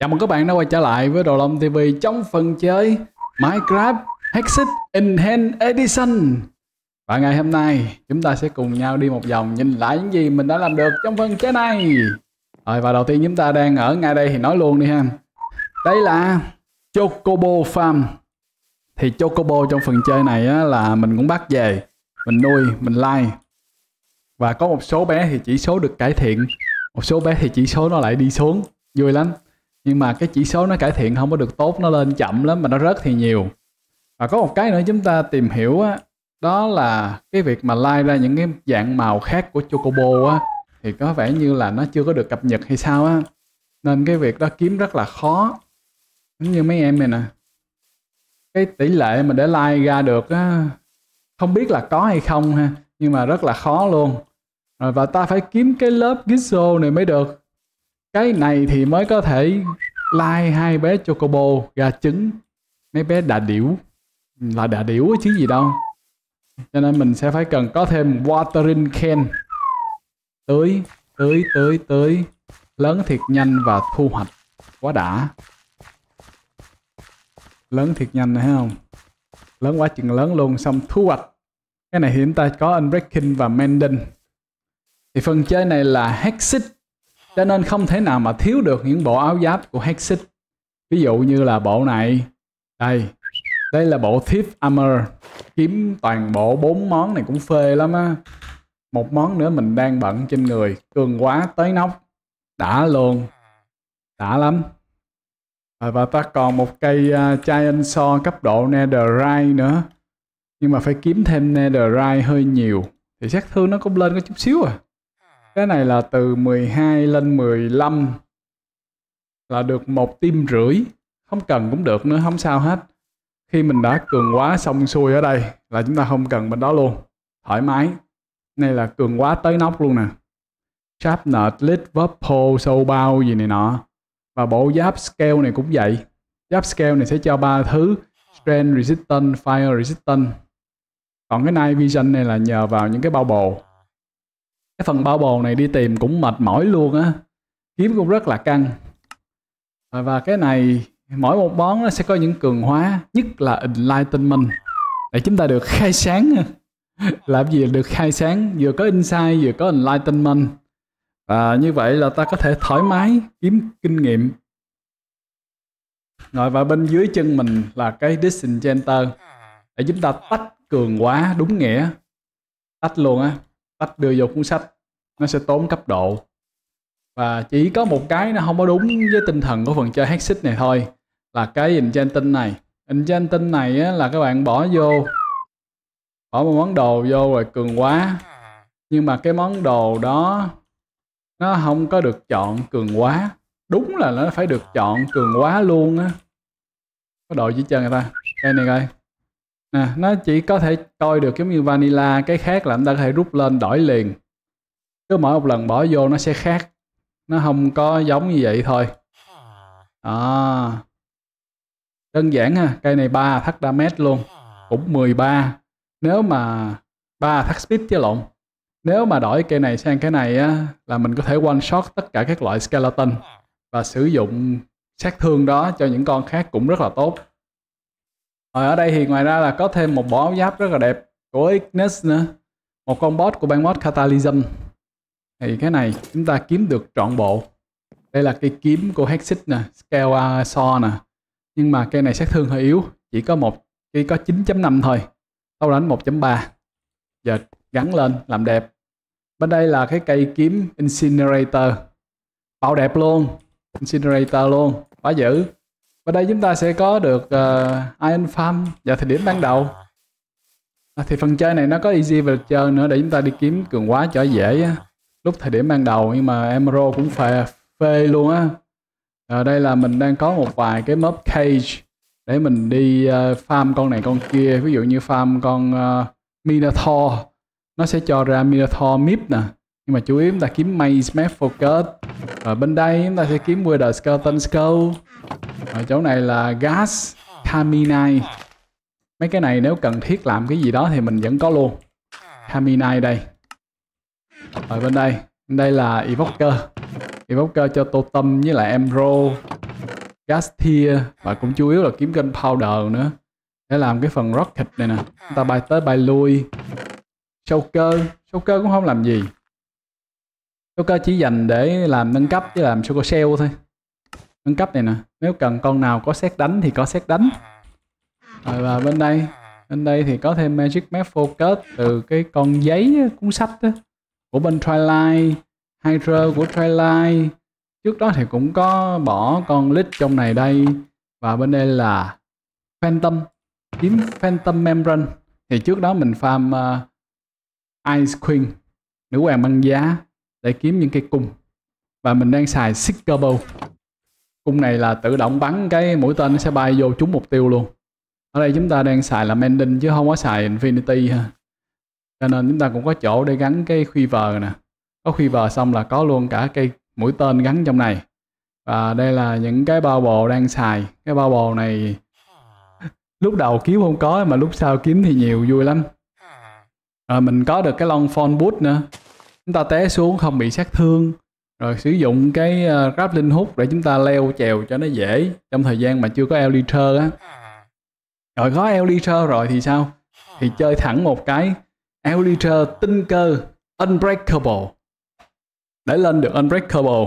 Chào mừng các bạn đã quay trở lại với Đồ lông TV trong phần chơi Minecraft Hexit Enhanced Edition Và ngày hôm nay chúng ta sẽ cùng nhau đi một vòng nhìn lại những gì mình đã làm được trong phần chơi này Rồi và đầu tiên chúng ta đang ở ngay đây thì nói luôn đi ha Đây là Chocobo Farm Thì Chocobo trong phần chơi này á, là mình cũng bắt về Mình nuôi, mình like Và có một số bé thì chỉ số được cải thiện Một số bé thì chỉ số nó lại đi xuống Vui lắm nhưng mà cái chỉ số nó cải thiện không có được tốt nó lên chậm lắm mà nó rớt thì nhiều và có một cái nữa chúng ta tìm hiểu á đó là cái việc mà lai like ra những cái dạng màu khác của chocobo á thì có vẻ như là nó chưa có được cập nhật hay sao á nên cái việc đó kiếm rất là khó giống như mấy em này nè cái tỷ lệ mà để like ra được á không biết là có hay không ha nhưng mà rất là khó luôn rồi và ta phải kiếm cái lớp gizzo này mới được cái này thì mới có thể like hai bé chocobo gà trứng mấy bé đà điểu là đà điểu chứ gì đâu cho nên mình sẽ phải cần có thêm watering can tưới tưới tưới tưới lớn thiệt nhanh và thu hoạch quá đã lớn thiệt nhanh này không lớn quá chừng lớn luôn xong thu hoạch cái này hiện chúng ta có unbreaking và mending thì phần chơi này là hexit cho nên không thể nào mà thiếu được những bộ áo giáp của Hexit. Ví dụ như là bộ này. Đây. Đây là bộ Thief Armor. Kiếm toàn bộ bốn món này cũng phê lắm á. Một món nữa mình đang bận trên người. Cường quá tới nóc. Đã luôn. Đã lắm. và ta còn một cây uh, Giant Saw cấp độ Netherite nữa. Nhưng mà phải kiếm thêm Netherite hơi nhiều. Thì sát thương nó cũng lên có chút xíu à cái này là từ 12 lên 15 là được một tim rưỡi không cần cũng được nữa không sao hết khi mình đã cường quá xong xuôi ở đây là chúng ta không cần bên đó luôn thoải mái này là cường quá tới nóc luôn nè sharpnet lid vapo sâu bao gì này nọ và bộ giáp scale này cũng vậy giáp scale này sẽ cho ba thứ strain resistance fire resistance còn cái night vision này là nhờ vào những cái bao bồ cái phần bao bồ này đi tìm cũng mệt mỏi luôn á kiếm cũng rất là căng và cái này mỗi một món nó sẽ có những cường hóa nhất là enlightenment để chúng ta được khai sáng làm gì được khai sáng vừa có insight vừa có enlightenment và như vậy là ta có thể thoải mái kiếm kinh nghiệm rồi và bên dưới chân mình là cái disenchanter để chúng ta tách cường hóa đúng nghĩa tách luôn á tách đưa vô cuốn sách nó sẽ tốn cấp độ và chỉ có một cái nó không có đúng với tinh thần của phần chơi hexit này thôi là cái enchanting này enchanting này á, là các bạn bỏ vô bỏ một món đồ vô rồi cường quá nhưng mà cái món đồ đó nó không có được chọn cường quá đúng là nó phải được chọn cường quá luôn á có đồ chỉ chân người ta đây này coi à, nó chỉ có thể coi được giống như vanilla cái khác là chúng ta có thể rút lên đổi liền cứ mỗi một lần bỏ vô nó sẽ khác nó không có giống như vậy thôi à, đơn giản ha cây này ba thắt đa mét luôn cũng 13 nếu mà ba thắt speed chứ lộn nếu mà đổi cây này sang cái này á, là mình có thể one shot tất cả các loại skeleton và sử dụng sát thương đó cho những con khác cũng rất là tốt rồi ở đây thì ngoài ra là có thêm một bộ áo giáp rất là đẹp của Ignis nữa. Một con boss của bang mod Catalysm. Thì cái này chúng ta kiếm được trọn bộ. Đây là cây kiếm của Hexit nè, Scale uh, Saw nè. Nhưng mà cây này sát thương hơi yếu, chỉ có một chỉ có 9.5 thôi. Tao đánh 1.3. Giờ gắn lên làm đẹp. Bên đây là cái cây kiếm Incinerator. Bảo đẹp luôn, Incinerator luôn, quá dữ và đây chúng ta sẽ có được uh, Iron Farm và thời điểm ban đầu à, thì phần chơi này nó có easy và chơi nữa để chúng ta đi kiếm cường quá cho dễ à. lúc thời điểm ban đầu nhưng mà Emerald cũng phải phê luôn á ở đây là mình đang có một vài cái mob cage để mình đi uh, farm con này con kia ví dụ như farm con uh, Minotaur nó sẽ cho ra Minotaur mip nè nhưng mà chủ yếu chúng ta kiếm Maze Map Focus ở bên đây chúng ta sẽ kiếm Wither Skeleton Skull ở chỗ này là gas caminai mấy cái này nếu cần thiết làm cái gì đó thì mình vẫn có luôn caminai đây ở bên đây đây là evoker evoker cho totem với lại emro, gas tier và cũng chủ yếu là kiếm kênh powder nữa để làm cái phần rocket này nè chúng ta bay tới bay lui Joker Joker cũng không làm gì Joker chỉ dành để làm nâng cấp với làm Joker Shell thôi nâng cấp này nè nếu cần con nào có xét đánh thì có xét đánh rồi và bên đây bên đây thì có thêm magic map focus từ cái con giấy cuốn sách đó, của bên twilight hydra của twilight trước đó thì cũng có bỏ con lít trong này đây và bên đây là phantom kiếm phantom membrane thì trước đó mình farm uh, ice queen nữ hoàng băng giá để kiếm những cái cung và mình đang xài Seeker Bow cung này là tự động bắn cái mũi tên nó sẽ bay vô trúng mục tiêu luôn ở đây chúng ta đang xài là mending chứ không có xài infinity ha cho nên chúng ta cũng có chỗ để gắn cái khuy vờ nè có khuy vờ xong là có luôn cả cây mũi tên gắn trong này và đây là những cái bao bồ đang xài cái bao bồ này lúc đầu kiếm không có mà lúc sau kiếm thì nhiều vui lắm rồi mình có được cái long phone boot nữa chúng ta té xuống không bị sát thương rồi sử dụng cái ờ, ráp linh hút để chúng ta leo trèo cho nó dễ trong thời gian mà chưa có eliter á rồi có eliter rồi thì sao thì chơi thẳng một cái eliter tinh cơ unbreakable để lên được unbreakable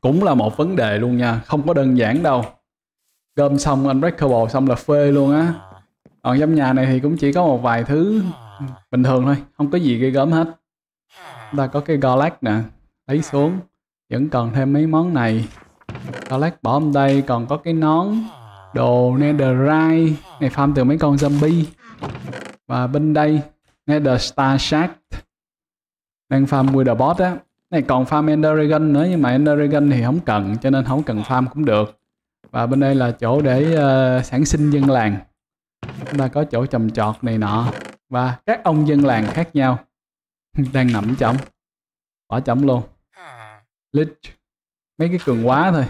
cũng là một vấn đề luôn nha không có đơn giản đâu gom xong unbreakable xong là phê luôn á còn trong nhà này thì cũng chỉ có một vài thứ bình thường thôi không có gì gây gớm hết ta có cái galact nè lấy à. xuống vẫn còn thêm mấy món này collect bỏ ở đây còn có cái nón đồ netherite này farm từ mấy con zombie và bên đây nether star shard đang farm wither bot á này còn farm ender dragon nữa nhưng mà ender dragon thì không cần cho nên không cần farm cũng được và bên đây là chỗ để uh, sản sinh dân làng chúng ta có chỗ trầm trọt này nọ và các ông dân làng khác nhau đang nằm trong bỏ chấm luôn glitch mấy cái cường quá thôi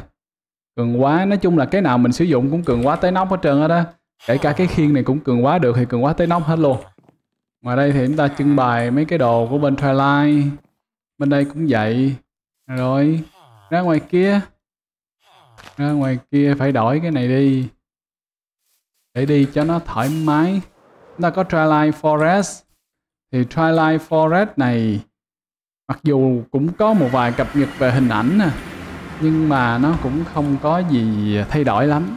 cường quá nói chung là cái nào mình sử dụng cũng cường quá tới nóc hết trơn hết đó, kể cả cái khiên này cũng cường quá được thì cường quá tới nóc hết luôn ngoài đây thì chúng ta trưng bày mấy cái đồ của bên Twilight bên đây cũng vậy rồi ra ngoài kia ra ngoài kia phải đổi cái này đi để đi cho nó thoải mái chúng ta có Twilight Forest thì Twilight Forest này Mặc dù cũng có một vài cập nhật về hình ảnh nè Nhưng mà nó cũng không có gì thay đổi lắm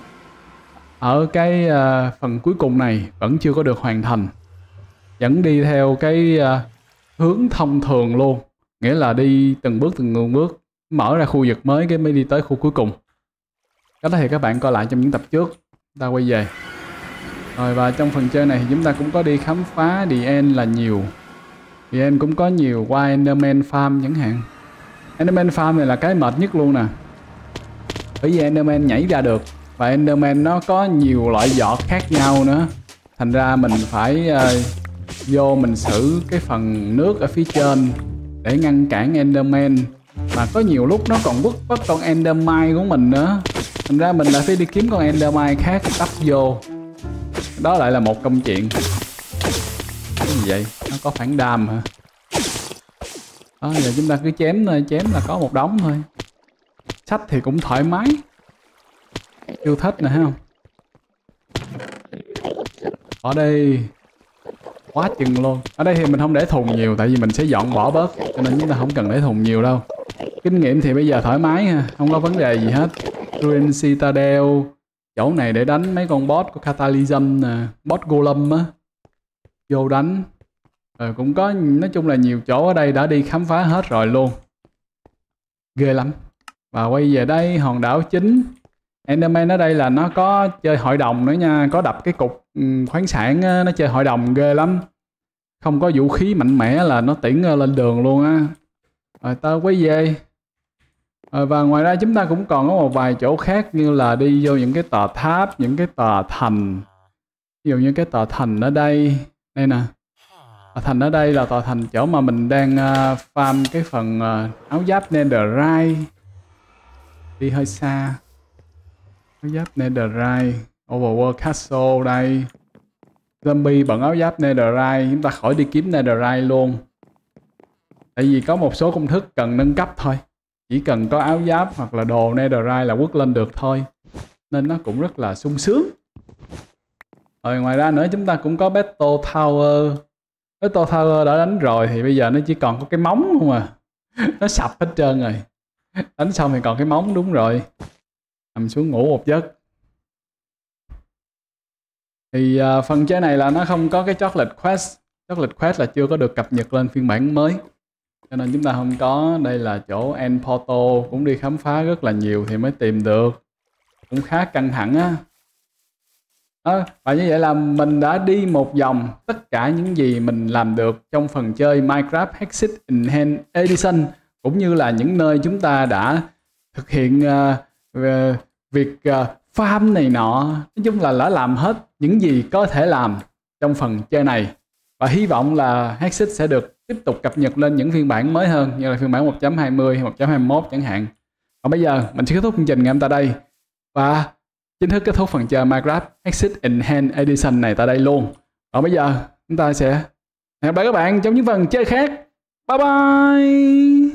Ở cái ờ, phần cuối cùng này vẫn chưa có được hoàn thành Vẫn đi theo cái ờ, hướng thông thường luôn Nghĩa là đi từng bước từng bước Mở ra khu vực mới cái mới đi tới khu cuối cùng Cái đó thì các bạn coi lại trong những tập trước Ta quay về rồi và trong phần chơi này thì chúng ta cũng có đi khám phá Dn là nhiều thì em cũng có nhiều qua Enderman Farm chẳng hạn Enderman Farm này là cái mệt nhất luôn nè bởi vì Enderman nhảy ra được và Enderman nó có nhiều loại giọt khác nhau nữa thành ra mình phải uh, vô mình xử cái phần nước ở phía trên để ngăn cản Enderman mà có nhiều lúc nó còn bứt bắt con Endermite của mình nữa thành ra mình lại phải đi kiếm con Endermite khác đắp vô đó lại là một công chuyện vậy nó có phản đam hả đó ờ, giờ chúng ta cứ chém thôi ờ, chém là có một đống thôi sách thì cũng thoải mái yêu thích nè không ở đây quá chừng luôn ở đây thì mình không để thùng nhiều tại vì mình sẽ dọn bỏ bớt cho nên chúng ta không cần để thùng nhiều đâu kinh nghiệm thì bây giờ thoải mái ha không có vấn đề gì hết ruin citadel chỗ này để đánh mấy con boss của catalysm nè boss golem á vô đánh rồi ờ, cũng có nói chung là nhiều chỗ ở đây đã đi khám phá hết rồi luôn. Ghê lắm. Và quay về đây hòn đảo chính. Enderman ở đây là nó có chơi hội đồng nữa nha. Có đập cái cục ừ, khoáng sản nó chơi hội đồng ghê lắm. Không có vũ khí mạnh mẽ là nó tiễn ờ, lên đường luôn á. Rồi ta quay về. Rồi ờ, và ngoài ra chúng ta cũng còn có một vài chỗ khác như là đi vô những cái tòa tháp, những cái tòa thành. Ví dụ như cái tòa thành ở đây. Đây nè Tòa thành ở đây là tòa thành chỗ mà mình đang uh, farm cái phần uh, áo giáp Netherite. Đi hơi xa. Áo giáp Netherite. Overworld Castle đây. Zombie bận áo giáp Netherite. Chúng ta khỏi đi kiếm Netherite luôn. Tại vì có một số công thức cần nâng cấp thôi. Chỉ cần có áo giáp hoặc là đồ Netherite là quất lên được thôi. Nên nó cũng rất là sung sướng. Rồi ngoài ra nữa chúng ta cũng có Battle Tower cái tô thơ đã đánh rồi thì bây giờ nó chỉ còn có cái móng không à nó sập hết trơn rồi đánh xong thì còn cái móng đúng rồi nằm xuống ngủ một giấc thì uh, phần chơi này là nó không có cái chocolate quest chocolate quest là chưa có được cập nhật lên phiên bản mới cho nên chúng ta không có đây là chỗ end portal cũng đi khám phá rất là nhiều thì mới tìm được cũng khá căng thẳng á à, và như vậy là mình đã đi một vòng tất cả những gì mình làm được trong phần chơi Minecraft Hexit Enhanced Edition cũng như là những nơi chúng ta đã thực hiện uh, việc uh, farm này nọ nói chung là đã làm hết những gì có thể làm trong phần chơi này và hy vọng là Hexit sẽ được tiếp tục cập nhật lên những phiên bản mới hơn như là phiên bản 1.20 hay 1.21 chẳng hạn còn bây giờ mình sẽ kết thúc chương trình ngày hôm ta đây và chính thức kết thúc phần chơi Minecraft Exit Enhanced Edition này tại đây luôn. Còn bây giờ chúng ta sẽ hẹn gặp lại các bạn trong những phần chơi khác. Bye bye!